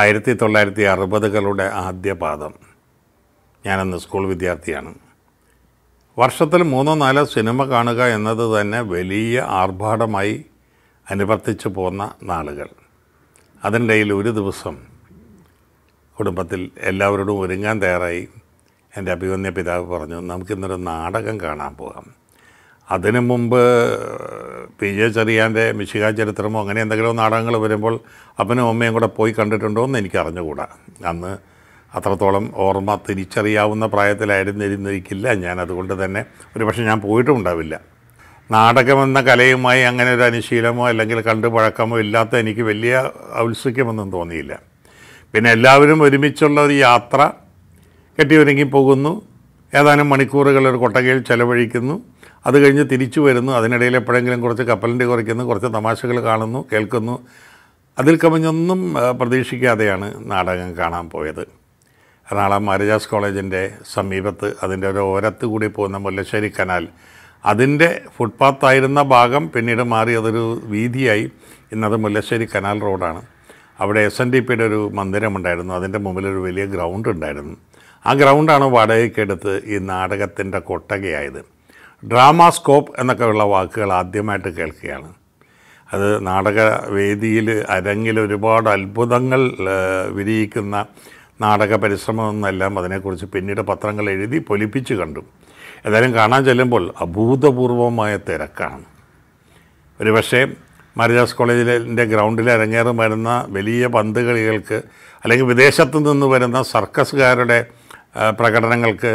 ആയിരത്തി തൊള്ളായിരത്തി അറുപതുകളുടെ ആദ്യ പാദം ഞാനന്ന് സ്കൂൾ വിദ്യാർത്ഥിയാണ് വർഷത്തിൽ മൂന്നോ നാലോ സിനിമ കാണുക എന്നത് തന്നെ വലിയ ആർഭാടമായി അനുവർത്തിച്ചു പോന്ന നാളുകൾ അതിനിടയിൽ ഒരു ദിവസം കുടുംബത്തിൽ എല്ലാവരോടും ഒരുങ്ങാൻ തയ്യാറായി എൻ്റെ അഭിമന്യ പിതാവ് പറഞ്ഞു നമുക്കിന്നൊരു നാടകം കാണാൻ പോകാം അതിനു മുമ്പ് പി ജെ ചെറിയാൻ്റെ മിശിക ചരിത്രമോ അങ്ങനെ എന്തെങ്കിലും നാടകങ്ങൾ വരുമ്പോൾ അപ്പനും അമ്മയും കൂടെ പോയി കണ്ടിട്ടുണ്ടോ എന്ന് എനിക്ക് അറിഞ്ഞുകൂടാ അന്ന് അത്രത്തോളം ഓർമ്മ തിരിച്ചറിയാവുന്ന പ്രായത്തിലായിരുന്നിരുന്നിരിക്കില്ല ഞാൻ അതുകൊണ്ട് തന്നെ ഒരു പക്ഷേ ഞാൻ പോയിട്ടുമുണ്ടാവില്ല നാടകമെന്ന കലയുമായി അങ്ങനെ ഒരു അനുശീലമോ അല്ലെങ്കിൽ കണ്ടുപഴക്കമോ ഇല്ലാത്ത എനിക്ക് വലിയ ഔത്സുഖ്യമൊന്നും തോന്നിയില്ല പിന്നെ എല്ലാവരും ഒരുമിച്ചുള്ള ഒരു യാത്ര കെട്ടിയൊരുങ്ങി പോകുന്നു ഏതാനും മണിക്കൂറുകൾ ഒരു കൊട്ടകയിൽ ചിലവഴിക്കുന്നു അത് കഴിഞ്ഞ് തിരിച്ചു വരുന്നു അതിനിടയിൽ എപ്പോഴെങ്കിലും കുറച്ച് കപ്പലിൻ്റെ കുറയ്ക്കുന്നു കുറച്ച് തമാശകൾ കാണുന്നു കേൾക്കുന്നു അതിൽ കവിഞ്ഞൊന്നും പ്രതീക്ഷിക്കാതെയാണ് നാടകം കാണാൻ പോയത് എറണാകുളം മാരജാസ് കോളേജിൻ്റെ സമീപത്ത് അതിൻ്റെ ഒരു ഓരത്ത് കൂടി പോകുന്ന മുല്ലശ്ശേരി കനാൽ അതിൻ്റെ ഫുട്പാത്തായിരുന്ന ഭാഗം പിന്നീട് മാറി അതൊരു വീതിയായി ഇന്നത് മുല്ലശ്ശേരി കനാൽ റോഡാണ് അവിടെ എസ് എൻ ഡി പിയുടെ ഒരു മന്ദിരമുണ്ടായിരുന്നു അതിൻ്റെ മുമ്പിലൊരു വലിയ ഗ്രൗണ്ട് ഉണ്ടായിരുന്നു ആ ഗ്രൗണ്ടാണ് വാടകയ്ക്കെടുത്ത് ഈ നാടകത്തിൻ്റെ കൊട്ടകയായത് ഡ്രാമ സ്കോപ്പ് എന്നൊക്കെയുള്ള വാക്കുകൾ ആദ്യമായിട്ട് കേൾക്കുകയാണ് അത് നാടകവേദിയിൽ അരങ്ങിൽ ഒരുപാട് അത്ഭുതങ്ങൾ വിരിയിക്കുന്ന നാടക പരിശ്രമം എന്നെല്ലാം അതിനെക്കുറിച്ച് പിന്നീട് പത്രങ്ങൾ എഴുതി പൊലിപ്പിച്ച് കണ്ടു ഏതായാലും കാണാൻ ചെല്ലുമ്പോൾ അഭൂതപൂർവമായ തിരക്കാണ് ഒരുപക്ഷേ മരിജാസ് കോളേജിലെ ഗ്രൗണ്ടിൽ അരങ്ങേറും വരുന്ന വലിയ പന്ത് കളികൾക്ക് അല്ലെങ്കിൽ വിദേശത്തു നിന്ന് വരുന്ന സർക്കസുകാരുടെ പ്രകടനങ്ങൾക്ക്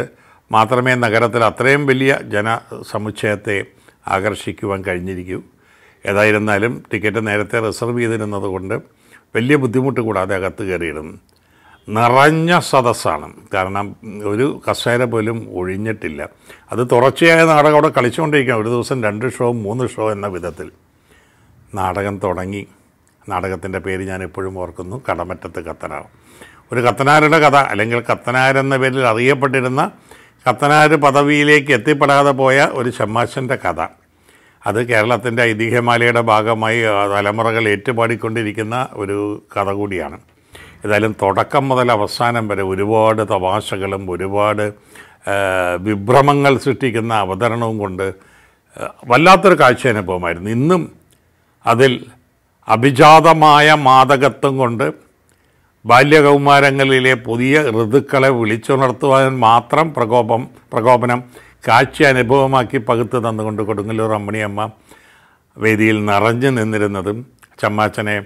മാത്രമേ നഗരത്തിൽ അത്രയും വലിയ ജനസമുച്ചയത്തെ ആകർഷിക്കുവാൻ കഴിഞ്ഞിരിക്കൂ ഏതായിരുന്നാലും ടിക്കറ്റ് നേരത്തെ റിസർവ് ചെയ്തിരുന്നതുകൊണ്ട് വലിയ ബുദ്ധിമുട്ട് കൂടാതെ അകത്ത് കയറിയിരുന്നു നിറഞ്ഞ സദസ്സാണ് കാരണം ഒരു കസേര പോലും ഒഴിഞ്ഞിട്ടില്ല അത് തുടർച്ചയായ നാടകം അവിടെ കളിച്ചുകൊണ്ടിരിക്കുക ഒരു ദിവസം രണ്ട് ഷോ മൂന്ന് ഷോ എന്ന വിധത്തിൽ നാടകം തുടങ്ങി നാടകത്തിൻ്റെ പേര് ഞാൻ എപ്പോഴും ഓർക്കുന്നു കടമറ്റത്ത് കത്തനാർ ഒരു കത്തനാരുടെ കഥ അല്ലെങ്കിൽ കത്തനാരെന്ന പേരിൽ അറിയപ്പെട്ടിരുന്ന കത്തനാർ പദവിയിലേക്ക് എത്തിപ്പെടാതെ പോയ ഒരു ഷമ്മാശൻ്റെ കഥ അത് കേരളത്തിൻ്റെ ഐതിഹ്യമാലയുടെ ഭാഗമായി തലമുറകൾ ഏറ്റുപാടിക്കൊണ്ടിരിക്കുന്ന ഒരു കഥ കൂടിയാണ് ഏതായാലും തുടക്കം മുതൽ അവസാനം വരെ ഒരുപാട് തമാശകളും ഒരുപാട് വിഭ്രമങ്ങൾ സൃഷ്ടിക്കുന്ന അവതരണവും കൊണ്ട് വല്ലാത്തൊരു കാഴ്ച അനുഭവമായിരുന്നു ഇന്നും അതിൽ അഭിജാതമായ മാതകത്വം കൊണ്ട് ബാല്യകൗമാരങ്ങളിലെ പുതിയ ഋതുക്കളെ വിളിച്ചുണർത്തുവാൻ മാത്രം പ്രകോപം പ്രകോപനം കാഴ്ച അനുഭവമാക്കി പകുത്ത് തന്നുകൊണ്ട് കൊടുങ്ങല്ലൂർ അമ്മണിയമ്മ വേദിയിൽ നിറഞ്ഞു നിന്നിരുന്നതും ചമ്മാച്ചനെ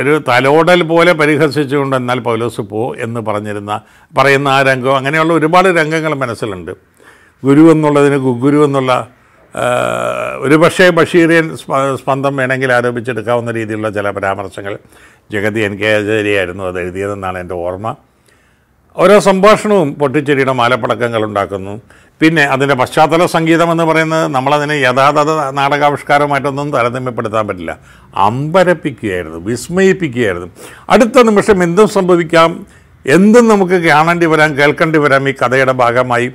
ഒരു തലോടൽ പോലെ പരിഹസിച്ചുകൊണ്ട് എന്നാൽ പൗലോസ് പോ എന്ന് പറഞ്ഞിരുന്ന പറയുന്ന ആ രംഗം അങ്ങനെയുള്ള ഒരുപാട് രംഗങ്ങൾ മനസ്സിലുണ്ട് ഗുരു എന്നുള്ളതിന് ഗുഗുരു എന്നുള്ള ഒരു പക്ഷേ ബഷീറിയൻ സ്പന്ദം വേണമെങ്കിൽ ആരോപിച്ചെടുക്കാവുന്ന രീതിയിലുള്ള ചില പരാമർശങ്ങൾ ജഗതി എൻ കെ ആചാര്യായിരുന്നു അത് എഴുതിയതെന്നാണ് എൻ്റെ ഓർമ്മ ഓരോ സംഭാഷണവും പൊട്ടിച്ചെടിയുടെ മാലപ്പടക്കങ്ങൾ ഉണ്ടാക്കുന്നു പിന്നെ അതിൻ്റെ പശ്ചാത്തല സംഗീതം എന്ന് പറയുന്നത് നമ്മളതിനെ യഥാതഥ നാടകാവിഷ്കാരമായിട്ടൊന്നും താരതമ്യപ്പെടുത്താൻ പറ്റില്ല അമ്പരപ്പിക്കുകയായിരുന്നു വിസ്മയിപ്പിക്കുകയായിരുന്നു അടുത്ത നിമിഷം എന്തും സംഭവിക്കാം എന്തും നമുക്ക് കാണേണ്ടി വരാം കേൾക്കേണ്ടി വരാം ഈ കഥയുടെ ഭാഗമായി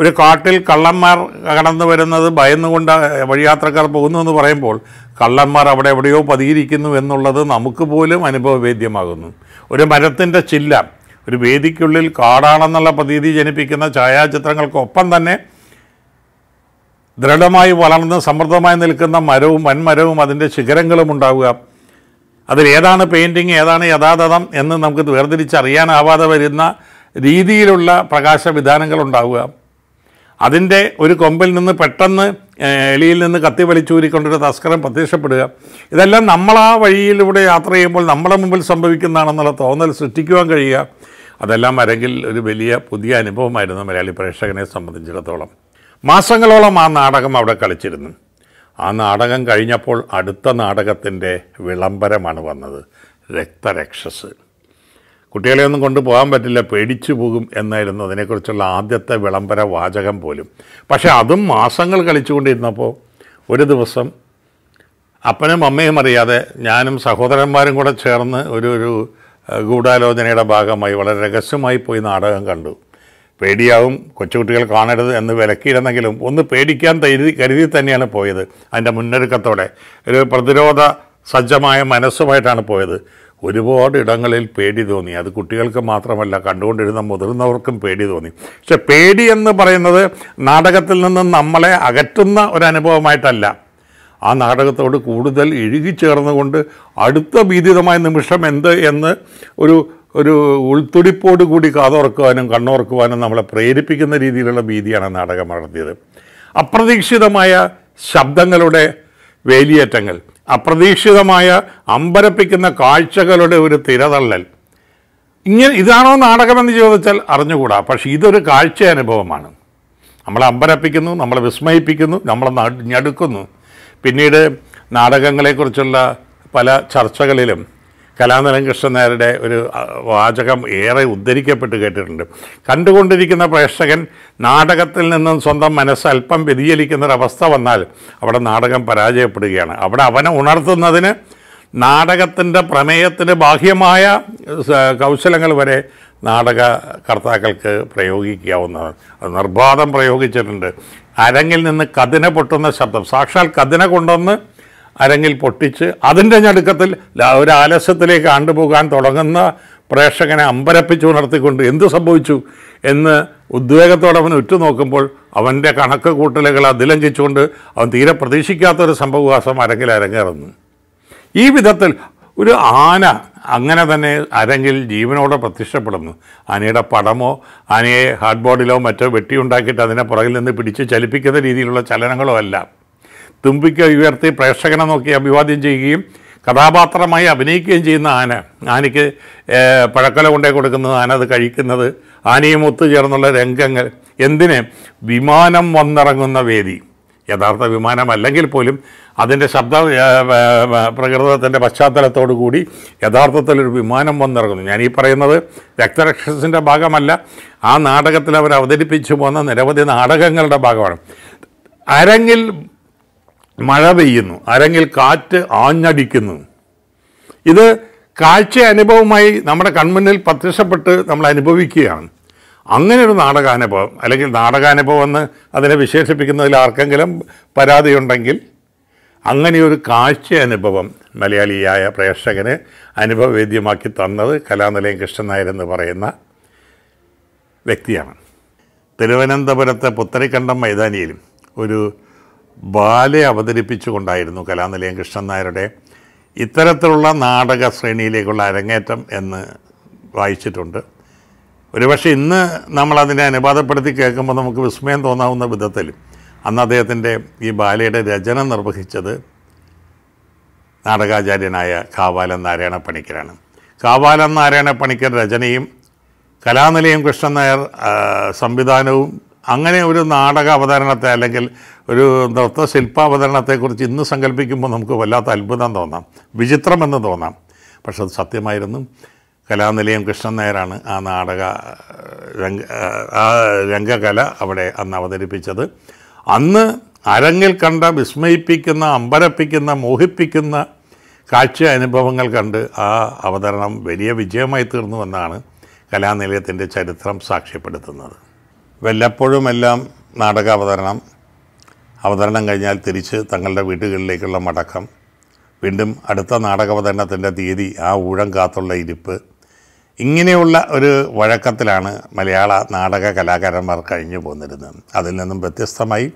ഒരു കാട്ടിൽ കള്ളന്മാർ കടന്നു വരുന്നത് ഭയന്നുകൊണ്ട് വഴിയാത്രക്കാർ പോകുന്നു എന്ന് പറയുമ്പോൾ കള്ളന്മാർ അവിടെ എവിടെയോ പതിയിരിക്കുന്നു എന്നുള്ളത് നമുക്ക് പോലും അനുഭവവേദ്യമാകുന്നു ഒരു മരത്തിൻ്റെ ചില്ല ഒരു വേദിക്കുള്ളിൽ കാടാണെന്നുള്ള പ്രതീതി ജനിപ്പിക്കുന്ന ഛായാചിത്രങ്ങൾക്കൊപ്പം തന്നെ ദൃഢമായി വളർന്ന് സമൃദ്ധമായി നിൽക്കുന്ന മരവും വൻമരവും അതിൻ്റെ ശിഖരങ്ങളും ഉണ്ടാവുക അതിലേതാണ് പെയിൻറ്റിങ് ഏതാണ് യഥാതഥം എന്ന് നമുക്ക് വേർതിരിച്ചറിയാനാവാതെ വരുന്ന രീതിയിലുള്ള പ്രകാശവിധാനങ്ങൾ ഉണ്ടാവുക അതിൻ്റെ ഒരു കൊമ്പിൽ നിന്ന് പെട്ടെന്ന് എലിയിൽ നിന്ന് കത്തി വലിച്ചൂരിക്കൊണ്ടൊരു തസ്കരം പ്രത്യക്ഷപ്പെടുക ഇതെല്ലാം നമ്മൾ ആ വഴിയിലൂടെ യാത്ര ചെയ്യുമ്പോൾ നമ്മുടെ മുമ്പിൽ സംഭവിക്കുന്നതാണെന്നുള്ള തോന്നൽ സൃഷ്ടിക്കുവാൻ കഴിയുക അതെല്ലാം അരങ്ങിൽ ഒരു വലിയ പുതിയ അനുഭവമായിരുന്നു മലയാളി പ്രേക്ഷകനെ സംബന്ധിച്ചിടത്തോളം മാസങ്ങളോളം ആ നാടകം അവിടെ കളിച്ചിരുന്നു ആ നാടകം കഴിഞ്ഞപ്പോൾ അടുത്ത നാടകത്തിൻ്റെ വിളംബരമാണ് വന്നത് രക്തരക്ഷസ് കുട്ടികളെയൊന്നും കൊണ്ടുപോകാൻ പറ്റില്ല പേടിച്ചു പോകും എന്നായിരുന്നു അതിനെക്കുറിച്ചുള്ള ആദ്യത്തെ വിളംബര വാചകം പോലും പക്ഷേ അതും മാസങ്ങൾ കളിച്ചുകൊണ്ടിരുന്നപ്പോൾ ഒരു ദിവസം അപ്പനും അമ്മയും അറിയാതെ ഞാനും സഹോദരന്മാരും കൂടെ ചേർന്ന് ഒരു ഒരു ഗൂഢാലോചനയുടെ ഭാഗമായി വളരെ രഹസ്യമായി പോയി നാടകം കണ്ടു പേടിയാവും കൊച്ചുകുട്ടികൾ കാണരുത് എന്ന് വിലക്കിയിരുന്നെങ്കിലും ഒന്ന് പേടിക്കാൻ കരുതി കരുതി തന്നെയാണ് പോയത് അതിൻ്റെ മുന്നൊരുക്കത്തോടെ ഒരു പ്രതിരോധ സജ്ജമായ മനസ്സുമായിട്ടാണ് പോയത് ഒരുപാട് ഇടങ്ങളിൽ പേടി തോന്നി അത് കുട്ടികൾക്ക് മാത്രമല്ല കണ്ടുകൊണ്ടിരുന്ന മുതിർന്നവർക്കും പേടി തോന്നി പക്ഷെ പേടി എന്ന് പറയുന്നത് നാടകത്തിൽ നിന്ന് നമ്മളെ അകറ്റുന്ന ഒരനുഭവമായിട്ടല്ല ആ നാടകത്തോട് കൂടുതൽ ഇഴുകിച്ചേർന്നുകൊണ്ട് അടുത്ത ഭീതിതമായ നിമിഷം എന്ത് എന്ന് ഒരു ഒരു ഉൾത്തുടിപ്പോട് കൂടി കാതോർക്കുവാനും കണ്ണോർക്കുവാനും നമ്മളെ പ്രേരിപ്പിക്കുന്ന രീതിയിലുള്ള ഭീതിയാണ് നാടകം നടത്തിയത് അപ്രതീക്ഷിതമായ ശബ്ദങ്ങളുടെ വേലിയേറ്റങ്ങൾ അപ്രതീക്ഷിതമായ അമ്പരപ്പിക്കുന്ന കാഴ്ചകളുടെ ഒരു തിരതള്ളൽ ഇങ്ങനെ ഇതാണോ നാടകമെന്ന് ചോദിച്ചാൽ അറിഞ്ഞുകൂടാ പക്ഷേ ഇതൊരു കാഴ്ച അനുഭവമാണ് നമ്മളെ അമ്പരപ്പിക്കുന്നു നമ്മളെ വിസ്മയിപ്പിക്കുന്നു നമ്മളെ ഞടുക്കുന്നു പിന്നീട് നാടകങ്ങളെക്കുറിച്ചുള്ള പല ചർച്ചകളിലും കൃഷ്ണൻ കൃഷ്ണനായരുടെ ഒരു വാചകം ഏറെ ഉദ്ധരിക്കപ്പെട്ട് കേട്ടിട്ടുണ്ട് കണ്ടുകൊണ്ടിരിക്കുന്ന പ്രേക്ഷകൻ നാടകത്തിൽ നിന്നും സ്വന്തം മനസ്സ് അല്പം വ്യതിചലിക്കുന്നൊരവസ്ഥ വന്നാൽ അവിടെ നാടകം പരാജയപ്പെടുകയാണ് അവിടെ അവനെ ഉണർത്തുന്നതിന് നാടകത്തിൻ്റെ പ്രമേയത്തിന് ബാഹ്യമായ കൗശലങ്ങൾ വരെ നാടകകർത്താക്കൾക്ക് പ്രയോഗിക്കാവുന്നതാണ് അത് നിർബാധം പ്രയോഗിച്ചിട്ടുണ്ട് അരങ്ങിൽ നിന്ന് കതിന പൊട്ടുന്ന ശബ്ദം സാക്ഷാൽ കതിന കൊണ്ടുവന്ന് അരങ്ങിൽ പൊട്ടിച്ച് അതിൻ്റെ ഞടുക്കത്തിൽ ഒരു ആലസ്യത്തിലേക്ക് ആണ്ടുപോകാൻ തുടങ്ങുന്ന പ്രേക്ഷകനെ അമ്പരപ്പിച്ചു ഉണർത്തിക്കൊണ്ട് എന്ത് സംഭവിച്ചു എന്ന് ഉദ്വേഗത്തോടെ അവൻ ഉറ്റുനോക്കുമ്പോൾ അവൻ്റെ കണക്ക് കൂട്ടലുകൾ അതിലംഘിച്ചുകൊണ്ട് അവൻ തീരെ പ്രതീക്ഷിക്കാത്തൊരു സംഭവവാസം അരങ്ങിൽ അരങ്ങേറുന്നു ഈ വിധത്തിൽ ഒരു ആന അങ്ങനെ തന്നെ അരങ്ങിൽ ജീവനോടെ പ്രത്യക്ഷപ്പെടുന്നു ആനയുടെ പടമോ ആനയെ ഹാർഡ് ബോർഡിലോ മറ്റോ വെട്ടിയുണ്ടാക്കിയിട്ട് അതിനെ പുറകിൽ നിന്ന് പിടിച്ച് ചലിപ്പിക്കുന്ന രീതിയിലുള്ള ചലനങ്ങളോ അല്ല തുമ്പിക്ക ഉയർത്തി പ്രേക്ഷകനെ നോക്കി അഭിവാദ്യം ചെയ്യുകയും കഥാപാത്രമായി അഭിനയിക്കുകയും ചെയ്യുന്ന ആന ആനയ്ക്ക് പഴക്കല കൊണ്ടേ കൊടുക്കുന്നത് ആന അത് കഴിക്കുന്നത് ആനയും ഒത്തുചേർന്നുള്ള രംഗങ്ങൾ എന്തിന് വിമാനം വന്നിറങ്ങുന്ന വേദി യഥാർത്ഥ വിമാനമല്ലെങ്കിൽ പോലും അതിൻ്റെ ശബ്ദ പ്രകൃതത്തിൻ്റെ പശ്ചാത്തലത്തോടു കൂടി യഥാർത്ഥത്തിൽ ഒരു വിമാനം വന്നിറങ്ങുന്നു ഞാൻ ഈ പറയുന്നത് രക്തരക്ഷസിൻ്റെ ഭാഗമല്ല ആ നാടകത്തിൽ അവർ അവതരിപ്പിച്ചു പോകുന്ന നിരവധി നാടകങ്ങളുടെ ഭാഗമാണ് അരങ്ങിൽ മഴ പെയ്യുന്നു അല്ലെങ്കിൽ കാറ്റ് ആഞ്ഞടിക്കുന്നു ഇത് കാഴ്ച അനുഭവമായി നമ്മുടെ കൺമുന്നിൽ പ്രത്യക്ഷപ്പെട്ട് നമ്മൾ അനുഭവിക്കുകയാണ് അങ്ങനെ ഒരു നാടകാനുഭവം അല്ലെങ്കിൽ നാടകാനുഭവം എന്ന് അതിനെ വിശേഷിപ്പിക്കുന്നതിൽ ആർക്കെങ്കിലും പരാതിയുണ്ടെങ്കിൽ അങ്ങനെയൊരു കാഴ്ച അനുഭവം മലയാളിയായ പ്രേക്ഷകന് അനുഭവവേദ്യമാക്കി തന്നത് കലാനിലയം കൃഷ്ണൻ നായർ എന്ന് പറയുന്ന വ്യക്തിയാണ് തിരുവനന്തപുരത്തെ പുത്തരിക്കണ്ടം മൈതാനിയിലും ഒരു ബാലെ അവതരിപ്പിച്ചുകൊണ്ടായിരുന്നു കലാനിലയം കൃഷ്ണൻ നായരുടെ ഇത്തരത്തിലുള്ള നാടക ശ്രേണിയിലേക്കുള്ള അരങ്ങേറ്റം എന്ന് വായിച്ചിട്ടുണ്ട് ഒരുപക്ഷെ ഇന്ന് നമ്മളതിനെ അനുവാദപ്പെടുത്തി കേൾക്കുമ്പോൾ നമുക്ക് വിസ്മയം തോന്നാവുന്ന വിധത്തിൽ അന്ന് അദ്ദേഹത്തിൻ്റെ ഈ ബാലയുടെ രചന നിർവഹിച്ചത് നാടകാചാര്യനായ കാവാലൻ നാരായണ പണിക്കരാണ് കാവാലൻ നാരായണ പണിക്കർ രചനയും കലാനിലയം കൃഷ്ണൻ നായർ സംവിധാനവും അങ്ങനെ ഒരു നാടക അവതരണത്തെ അല്ലെങ്കിൽ ഒരു നൃത്ത ശില്പാവതരണത്തെക്കുറിച്ച് ഇന്ന് സങ്കല്പിക്കുമ്പോൾ നമുക്ക് വല്ലാത്ത അത്ഭുതം തോന്നാം വിചിത്രമെന്ന് തോന്നാം പക്ഷെ അത് സത്യമായിരുന്നു കലാനിലയം കൃഷ്ണൻ നായരാണ് ആ നാടക രംഗ ആ രംഗകല അവിടെ അന്ന് അവതരിപ്പിച്ചത് അന്ന് അരങ്ങിൽ കണ്ട വിസ്മയിപ്പിക്കുന്ന അമ്പരപ്പിക്കുന്ന മോഹിപ്പിക്കുന്ന കാഴ്ച അനുഭവങ്ങൾ കണ്ട് ആ അവതരണം വലിയ വിജയമായി തീർന്നു എന്നാണ് കലാനിലയത്തിൻ്റെ ചരിത്രം സാക്ഷ്യപ്പെടുത്തുന്നത് വല്ലപ്പോഴുമെല്ലാം നാടക അവതരണം അവതരണം കഴിഞ്ഞാൽ തിരിച്ച് തങ്ങളുടെ വീടുകളിലേക്കുള്ള മടക്കം വീണ്ടും അടുത്ത നാടകാവതരണത്തിൻ്റെ തീയതി ആ ഊഴം കാത്തുള്ള ഇരിപ്പ് ഇങ്ങനെയുള്ള ഒരു വഴക്കത്തിലാണ് മലയാള നാടക കലാകാരന്മാർ കഴിഞ്ഞു പോന്നിരുന്നത് അതിൽ നിന്നും വ്യത്യസ്തമായി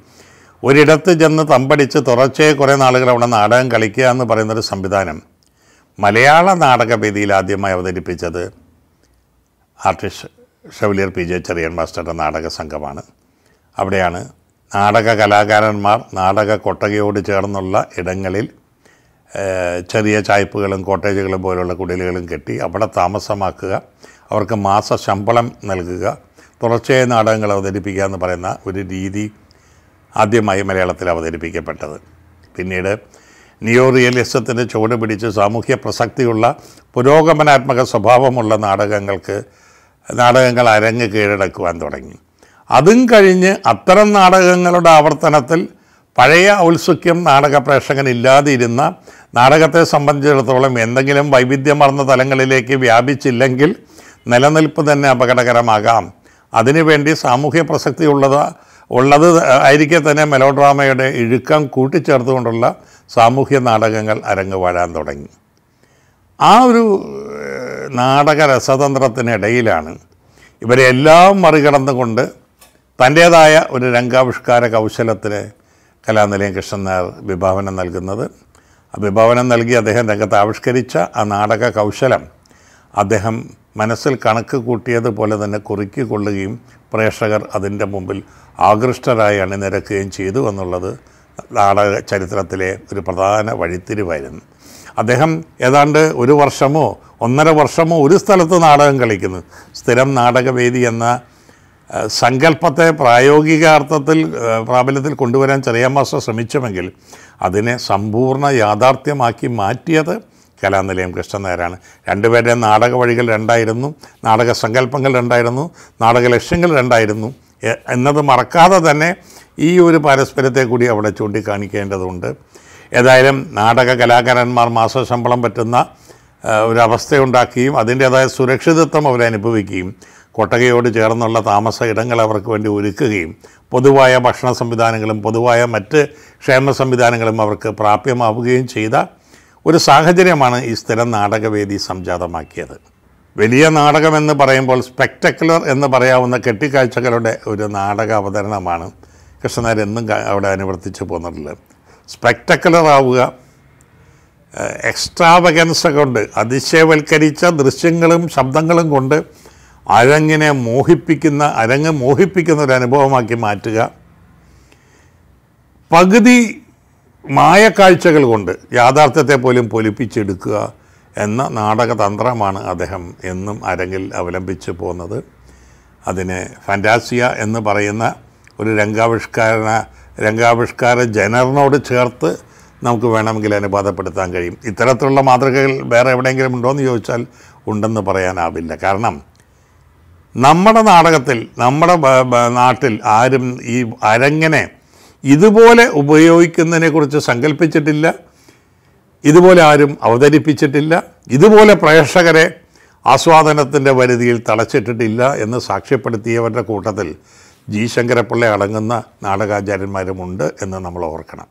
ഒരിടത്ത് ചെന്ന് തമ്പടിച്ച് തുറച്ചേ കുറേ നാളുകൾ അവിടെ നാടകം കളിക്കുക എന്ന് പറയുന്നൊരു സംവിധാനം മലയാള നാടകവേദിയിൽ ആദ്യമായി അവതരിപ്പിച്ചത് artist Chevalier P J Cherian മാസ്റ്ററുടെ നാടക സംഘമാണ് അവിടെയാണ് നാടക കലാകാരന്മാർ നാടക കൊട്ടകയോട് ചേർന്നുള്ള ഇടങ്ങളിൽ ചെറിയ ചായ്പുകളും കോട്ടേജുകളും പോലുള്ള കുടിലുകളും കെട്ടി അവിടെ താമസമാക്കുക അവർക്ക് മാസ ശമ്പളം നൽകുക തുടർച്ചയായ നാടകങ്ങൾ അവതരിപ്പിക്കുക എന്ന് പറയുന്ന ഒരു രീതി ആദ്യമായി മലയാളത്തിൽ അവതരിപ്പിക്കപ്പെട്ടത് പിന്നീട് നിയോ റിയലിസത്തിൻ്റെ ചുവട് പിടിച്ച് സാമൂഹ്യ പ്രസക്തിയുള്ള പുരോഗമനാത്മക സ്വഭാവമുള്ള നാടകങ്ങൾക്ക് നാടകങ്ങൾ അരങ്ങ് കീഴടക്കുവാൻ തുടങ്ങി അതും കഴിഞ്ഞ് അത്തരം നാടകങ്ങളുടെ ആവർത്തനത്തിൽ പഴയ ഔത്സുക്യം നാടക പ്രേക്ഷകനില്ലാതിരുന്ന നാടകത്തെ സംബന്ധിച്ചിടത്തോളം എന്തെങ്കിലും വൈവിധ്യമർന്ന തലങ്ങളിലേക്ക് വ്യാപിച്ചില്ലെങ്കിൽ നിലനിൽപ്പ് തന്നെ അപകടകരമാകാം അതിനുവേണ്ടി സാമൂഹ്യ പ്രസക്തിയുള്ളത് ഉള്ളത് ആയിരിക്കെ തന്നെ മെലോഡ്രാമയുടെ ഇഴുക്കം കൂട്ടിച്ചേർത്തുകൊണ്ടുള്ള സാമൂഹ്യ നാടകങ്ങൾ അരങ്ങുവാഴാൻ തുടങ്ങി ആ ഒരു നാടക രസതന്ത്രത്തിനിടയിലാണ് ഇവരെല്ലാം മറികടന്നുകൊണ്ട് തൻ്റേതായ ഒരു രംഗാവിഷ്കാര കൗശലത്തിന് കലാനിലയം കൃഷ്ണൻ നായർ വിഭാവനം നൽകുന്നത് വിഭാവനം നൽകി അദ്ദേഹം രംഗത്ത് ആവിഷ്കരിച്ച ആ നാടക കൗശലം അദ്ദേഹം മനസ്സിൽ കണക്ക് കൂട്ടിയതുപോലെ തന്നെ കുറുക്കി കൊള്ളുകയും പ്രേക്ഷകർ അതിൻ്റെ മുമ്പിൽ ആകൃഷ്ടരായി അണിനിരക്കുകയും ചെയ്തു എന്നുള്ളത് നാടക ചരിത്രത്തിലെ ഒരു പ്രധാന വഴിത്തിരിവായിരുന്നു അദ്ദേഹം ഏതാണ്ട് ഒരു വർഷമോ ഒന്നര വർഷമോ ഒരു സ്ഥലത്ത് നാടകം കളിക്കുന്നത് സ്ഥിരം നാടകവേദി എന്ന സങ്കല്പത്തെ പ്രായോഗികാർത്ഥത്തിൽ പ്രാബല്യത്തിൽ കൊണ്ടുവരാൻ ചെറിയ മാസ്റ്റർ ശ്രമിച്ചുമെങ്കിൽ അതിനെ സമ്പൂർണ്ണ യാഥാർത്ഥ്യമാക്കി മാറ്റിയത് കലാനിലയം കൃഷ്ണനായരാണ് രണ്ടുപേരുടെയും നാടക വഴികൾ രണ്ടായിരുന്നു നാടക സങ്കല്പങ്ങൾ രണ്ടായിരുന്നു നാടക ലക്ഷ്യങ്ങൾ രണ്ടായിരുന്നു എന്നത് മറക്കാതെ തന്നെ ഈ ഒരു പരസ്പരത്തെ കൂടി അവിടെ ചൂണ്ടിക്കാണിക്കേണ്ടതുണ്ട് ഏതായാലും നാടക കലാകാരന്മാർ മാസശമ്പളം പറ്റുന്ന ഒരവസ്ഥയുണ്ടാക്കുകയും അതിൻ്റെതായ സുരക്ഷിതത്വം അവരനുഭവിക്കുകയും കൊട്ടകയോട് ചേർന്നുള്ള താമസ ഇടങ്ങൾ അവർക്ക് വേണ്ടി ഒരുക്കുകയും പൊതുവായ ഭക്ഷണ സംവിധാനങ്ങളും പൊതുവായ മറ്റ് ക്ഷേമ സംവിധാനങ്ങളും അവർക്ക് പ്രാപ്യമാവുകയും ചെയ്ത ഒരു സാഹചര്യമാണ് ഈ സ്ഥിരം നാടകവേദി സംജാതമാക്കിയത് വലിയ നാടകമെന്ന് പറയുമ്പോൾ സ്പെക്ടക്കുലർ എന്ന് പറയാവുന്ന കെട്ടിക്കാഴ്ചകളുടെ ഒരു നാടക അവതരണമാണ് കൃഷ്ണനാർ എന്നും അവിടെ അനുവർത്തിച്ച് പോന്നിട്ടുള്ളത് സ്പെക്ടക്കുലർ ആവുക എക്സ്ട്രാവഗൻസ കൊണ്ട് അതിശയവൽക്കരിച്ച ദൃശ്യങ്ങളും ശബ്ദങ്ങളും കൊണ്ട് അരങ്ങിനെ മോഹിപ്പിക്കുന്ന അരങ്ങ് മോഹിപ്പിക്കുന്ന ഒരു അനുഭവമാക്കി മാറ്റുക പകുതി മായക്കാഴ്ചകൾ കൊണ്ട് യാഥാർത്ഥ്യത്തെ പോലും പൊലിപ്പിച്ചെടുക്കുക എന്ന നാടകതന്ത്രമാണ് അദ്ദേഹം എന്നും അരങ്ങിൽ അവലംബിച്ച് പോകുന്നത് അതിന് ഫാൻറ്റാസിയ എന്ന് പറയുന്ന ഒരു രംഗാവിഷ്കാരണ രംഗാവിഷ്കാര ജനറിനോട് ചേർത്ത് നമുക്ക് വേണമെങ്കിൽ അനുപാതപ്പെടുത്താൻ കഴിയും ഇത്തരത്തിലുള്ള മാതൃകകൾ വേറെ എവിടെയെങ്കിലും ഉണ്ടോ എന്ന് ചോദിച്ചാൽ ഉണ്ടെന്ന് പറയാനാവില്ല കാരണം നമ്മുടെ നാടകത്തിൽ നമ്മുടെ നാട്ടിൽ ആരും ഈ അരങ്ങനെ ഇതുപോലെ ഉപയോഗിക്കുന്നതിനെക്കുറിച്ച് സങ്കല്പിച്ചിട്ടില്ല ഇതുപോലെ ആരും അവതരിപ്പിച്ചിട്ടില്ല ഇതുപോലെ പ്രേക്ഷകരെ ആസ്വാദനത്തിൻ്റെ പരിധിയിൽ തളച്ചിട്ടിട്ടില്ല എന്ന് സാക്ഷ്യപ്പെടുത്തിയവരുടെ കൂട്ടത്തിൽ ജി ശങ്കരപ്പിള്ള അടങ്ങുന്ന നാടകാചാര്യന്മാരുമുണ്ട് എന്ന് നമ്മൾ ഓർക്കണം